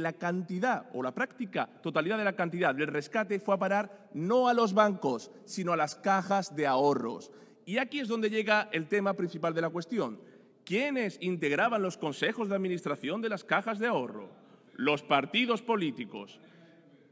La cantidad o la práctica totalidad de la cantidad del rescate fue a parar no a los bancos, sino a las cajas de ahorros. Y aquí es donde llega el tema principal de la cuestión. ¿Quiénes integraban los consejos de administración de las cajas de ahorro? Los partidos políticos.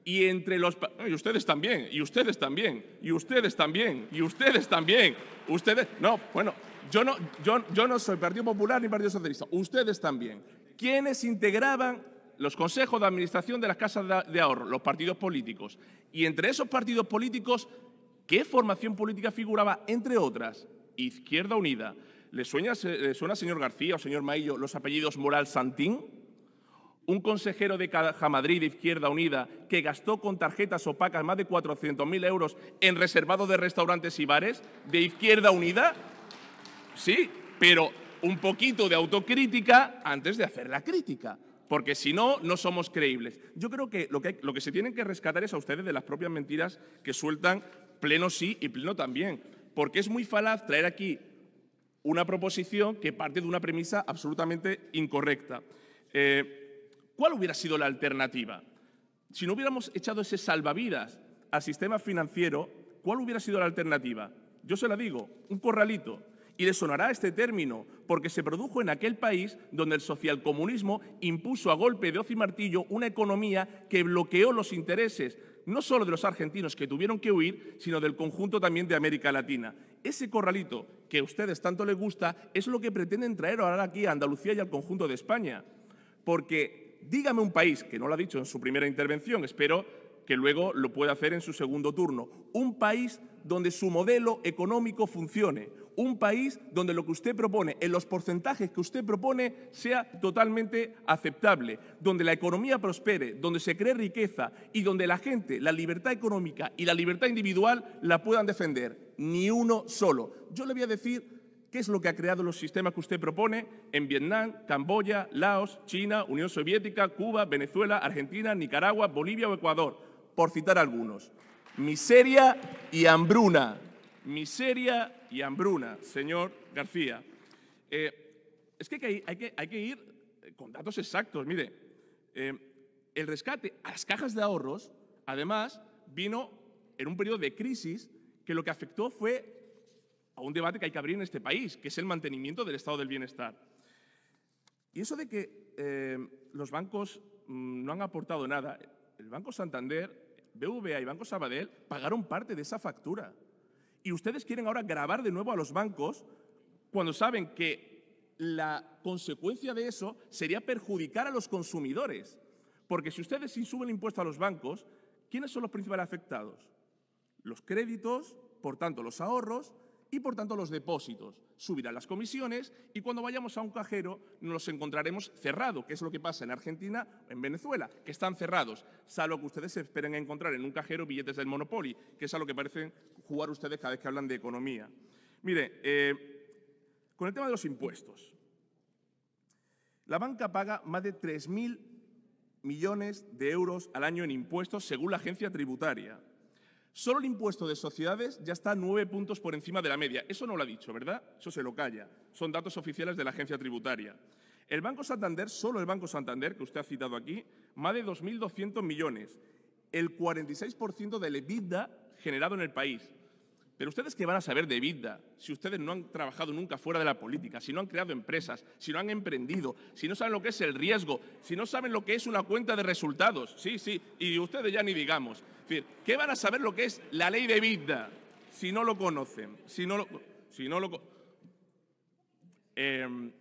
Y entre los... Y ustedes también, y ustedes también, y ustedes también, y ustedes también. Ustedes... No, bueno, yo no, yo, yo no soy Partido Popular ni Partido Socialista. Ustedes también. ¿Quiénes integraban los consejos de administración de las casas de ahorro, los partidos políticos. Y entre esos partidos políticos, ¿qué formación política figuraba? Entre otras, Izquierda Unida. ¿Le suena, suena señor García o señor Maillo los apellidos Moral Santín? Un consejero de Caja Madrid de Izquierda Unida que gastó con tarjetas opacas más de 400.000 euros en reservado de restaurantes y bares de Izquierda Unida. Sí, pero un poquito de autocrítica antes de hacer la crítica porque si no, no somos creíbles. Yo creo que lo que, se tienen que rescatar es a ustedes de las propias mentiras que sueltan pleno sí y pleno también, porque es muy falaz traer aquí una proposición que parte de una premisa absolutamente incorrecta. Eh, ¿Cuál hubiera sido la alternativa? Si no hubiéramos echado ese salvavidas al sistema financiero, ¿cuál hubiera sido la alternativa? Yo se la digo, un corralito. Y les sonará este término, porque se produjo en aquel país donde el socialcomunismo impuso a golpe de hoz y martillo una economía que bloqueó los intereses no solo de los argentinos que tuvieron que huir, sino del conjunto también de América Latina. Ese corralito que a ustedes tanto les gusta es lo que pretenden traer ahora aquí a Andalucía y al conjunto de España. Porque dígame un país, que no lo ha dicho en su primera intervención, espero que luego lo pueda hacer en su segundo turno, un país donde su modelo económico funcione, un país donde lo que usted propone, en los porcentajes que usted propone, sea totalmente aceptable, donde la economía prospere, donde se cree riqueza y donde la gente, la libertad económica y la libertad individual la puedan defender. Ni uno solo. Yo le voy a decir qué es lo que ha creado los sistemas que usted propone en Vietnam, Camboya, Laos, China, Unión Soviética, Cuba, Venezuela, Argentina, Nicaragua, Bolivia o Ecuador, por citar algunos. Miseria y hambruna miseria y hambruna, señor García. Eh, es que hay, que ir eh, con datos exactos. Mire, eh, el rescate a las cajas de ahorros, además, vino en un periodo de crisis que lo que afectó fue a un debate que hay que abrir en este país, que es el mantenimiento del estado del bienestar. Y eso de que los bancos mm, no han aportado nada, el Banco Santander, BVA y Banco Sabadell pagaron parte de esa factura. Y ustedes quieren ahora grabar de nuevo a los bancos cuando saben que la consecuencia de eso sería perjudicar a los consumidores. Porque si ustedes suben el impuesto a los bancos, ¿quiénes son los principales afectados? Los créditos, por tanto, los ahorros y por tanto los depósitos. Subirán las comisiones y cuando vayamos a un cajero nos encontraremos cerrado, que es lo que pasa en Argentina en Venezuela, que están cerrados, salvo que ustedes esperen encontrar en un cajero billetes del Monopoly, que es a lo que parecen jugar ustedes cada vez que hablan de economía. Mire, eh, con el tema de los impuestos, la banca paga más de 3.000 millones de euros al año en impuestos según la agencia tributaria. Solo el impuesto de sociedades ya está nueve puntos por encima de la media. Eso no lo ha dicho, ¿verdad? Eso se lo calla. Son datos oficiales de la agencia tributaria. El Banco Santander, solo el Banco Santander, que usted ha citado aquí, más de 2.200 millones, el 46% del EBITDA generado en el país. Pero ustedes qué van a saber de EBITDA si ustedes no han trabajado nunca fuera de la política, si no han creado empresas, si no han emprendido, si no saben lo que es el riesgo, si no saben lo que es una cuenta de resultados. Sí, sí, y ustedes ya ni digamos. ¿Qué van a saber lo que es la ley de vida si no lo conocen? Si si no lo, em,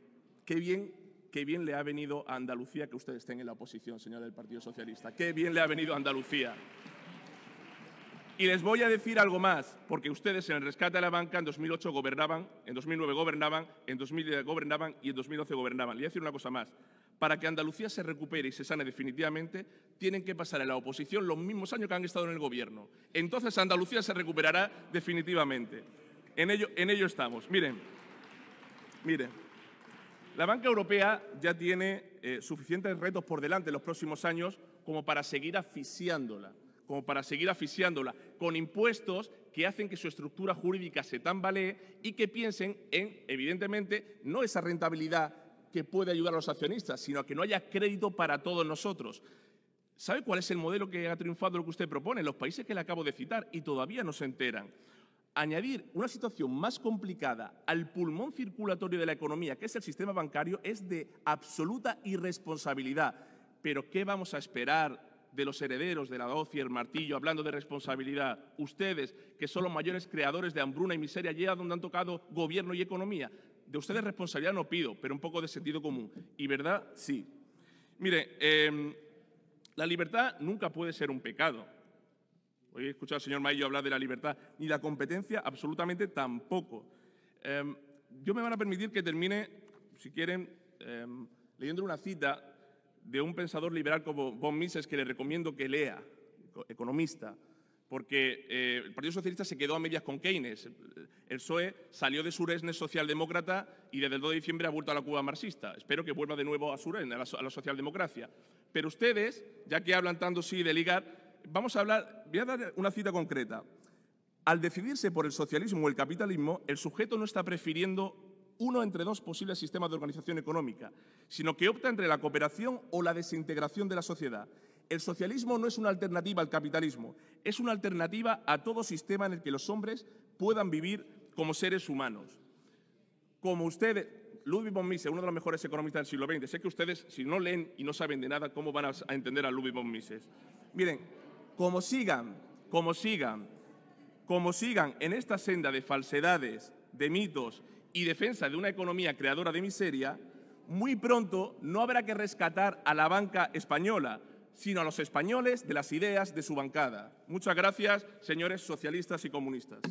qué, bien, qué bien le ha venido a Andalucía que ustedes estén en la oposición, señora del Partido Socialista. Qué bien le ha venido a Andalucía. Y les voy a decir algo más, porque ustedes en el rescate de la banca en 2008 gobernaban, en 2009 gobernaban, en 2010 gobernaban y en 2012 gobernaban. Le voy a decir una cosa más para que Andalucía se recupere y se sane definitivamente, tienen que pasar en la oposición los mismos años que han estado en el Gobierno. Entonces Andalucía se recuperará definitivamente. En ello, estamos. Miren, miren, la banca europea ya tiene eh, suficientes retos por delante en los próximos años como para seguir asfixiándola, como para seguir asfixiándola, con impuestos que hacen que su estructura jurídica se tambalee y que piensen en, evidentemente, no esa rentabilidad que puede ayudar a los accionistas, sino a que no haya crédito para todos nosotros. ¿Sabe cuál es el modelo que ha triunfado lo que usted propone? Los países que le acabo de citar y todavía no se enteran. Añadir una situación más complicada al pulmón circulatorio de la economía, que es el sistema bancario, es de absoluta irresponsabilidad. Pero ¿qué vamos a esperar de los herederos de la doce y el martillo, hablando de responsabilidad, ustedes que son los mayores creadores de hambruna y miseria llega donde han tocado gobierno y economía, de ustedes responsabilidad no pido, pero un poco de sentido común. Y verdad, sí. Mire, em, la libertad nunca puede ser un pecado. Hoy he escuchado al señor Mayo hablar de la libertad, ni la competencia absolutamente tampoco. Em, yo me van a permitir que termine, si quieren, em, leyendo una cita de un pensador liberal como von Mises que le recomiendo que lea, economista, porque eh, el Partido Socialista se quedó a medias con Keynes. El PSOE salió de su socialdemócrata y desde el 2 de diciembre ha vuelto a la Cuba marxista. Espero que vuelva de nuevo a su a la, a la socialdemocracia. Pero ustedes, ya que hablan tanto sí de ligar, vamos a hablar, voy a dar una cita concreta. Al decidirse por el socialismo o el capitalismo, el sujeto no está prefiriendo uno entre dos posibles sistemas de organización económica, sino que opta entre la cooperación o la desintegración de la sociedad. El socialismo no es una alternativa al capitalismo, es una alternativa a todo sistema en el que los hombres puedan vivir como seres humanos. Como ustedes, Ludwig von Mises, uno de los mejores economistas del siglo XX, sé que ustedes, si no leen y no saben de nada, ¿cómo van a entender a Ludwig von Mises? Miren, como sigan, como sigan, como sigan en esta senda de falsedades, de mitos y defensa de una economía creadora de miseria, muy pronto no habrá que rescatar a la banca española, sino a los españoles de las ideas de su bancada. Muchas gracias, señores socialistas y comunistas.